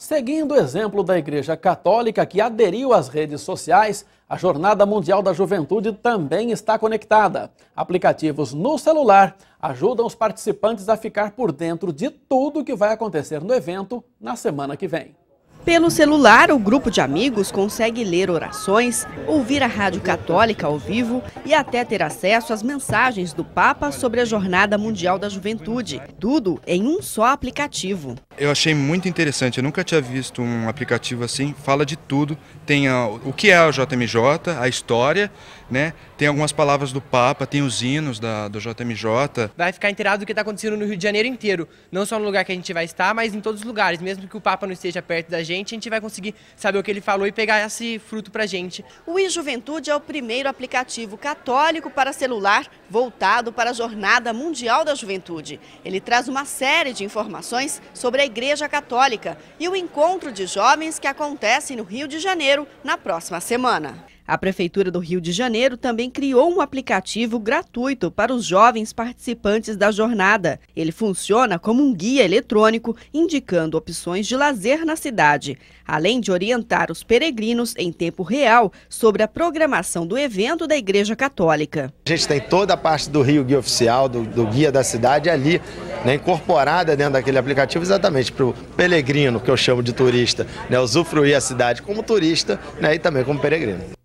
Seguindo o exemplo da Igreja Católica, que aderiu às redes sociais, a Jornada Mundial da Juventude também está conectada. Aplicativos no celular ajudam os participantes a ficar por dentro de tudo o que vai acontecer no evento na semana que vem. Pelo celular, o grupo de amigos consegue ler orações, ouvir a rádio católica ao vivo e até ter acesso às mensagens do Papa sobre a Jornada Mundial da Juventude. Tudo em um só aplicativo. Eu achei muito interessante, eu nunca tinha visto um aplicativo assim, fala de tudo, tem a, o que é a JMJ, a história, né? tem algumas palavras do Papa, tem os hinos da, do JMJ. Vai ficar inteirado do que está acontecendo no Rio de Janeiro inteiro, não só no lugar que a gente vai estar, mas em todos os lugares, mesmo que o Papa não esteja perto da gente gente, a gente vai conseguir saber o que ele falou e pegar esse fruto para a gente. O iJuventude é o primeiro aplicativo católico para celular voltado para a Jornada Mundial da Juventude. Ele traz uma série de informações sobre a Igreja Católica e o encontro de jovens que acontece no Rio de Janeiro na próxima semana. A Prefeitura do Rio de Janeiro também criou um aplicativo gratuito para os jovens participantes da jornada. Ele funciona como um guia eletrônico, indicando opções de lazer na cidade, além de orientar os peregrinos em tempo real sobre a programação do evento da Igreja Católica. A gente tem toda a parte do Rio Guia Oficial, do, do Guia da Cidade, ali né, incorporada dentro daquele aplicativo exatamente para o peregrino, que eu chamo de turista, né, usufruir a cidade como turista né, e também como peregrino.